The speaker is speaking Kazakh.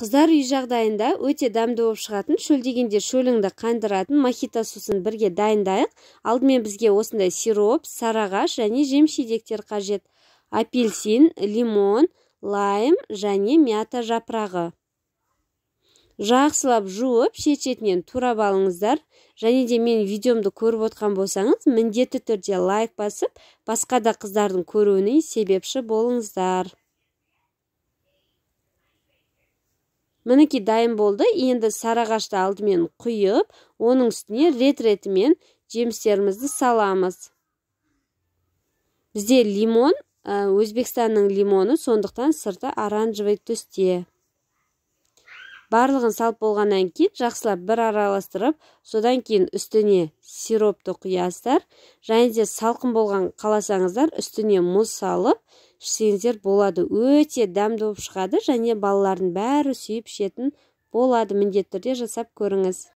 қыздар үй жағдайында өте дәмді болып шығатын шөлдегенде шөліңді қандыратын мохито сусын бірге дайындайық алдымен бізге осындай сироп сарағаш және жемшидектер қажет апельсин лимон лайм және мята жапырағы жақсылап жуып шет шетінен турап алыңыздар және де мен видеомды көріп отқан болсаңыз міндетті түрде лайк басып басқа да қыздардың көруіне себепші болыңыздар мінекей дайын болды енді сарағашты алдымен құйып оның үстіне рет ретімен жемістерімізді саламыз бізде лимон өзбекстанның лимоны сондықтан сырты оранжевый түсте барлығын салып болғаннан кейін жақсылап бір араластырып содан кейін үстіне сиропты құясыздар және де салқын болған қаласаңыздар үстіне мұз салып ішсеңіздер болады өте дәмді болып шығады және балалардың бәрі сүйіп ішетін болады міндетті түрде жасап көріңіз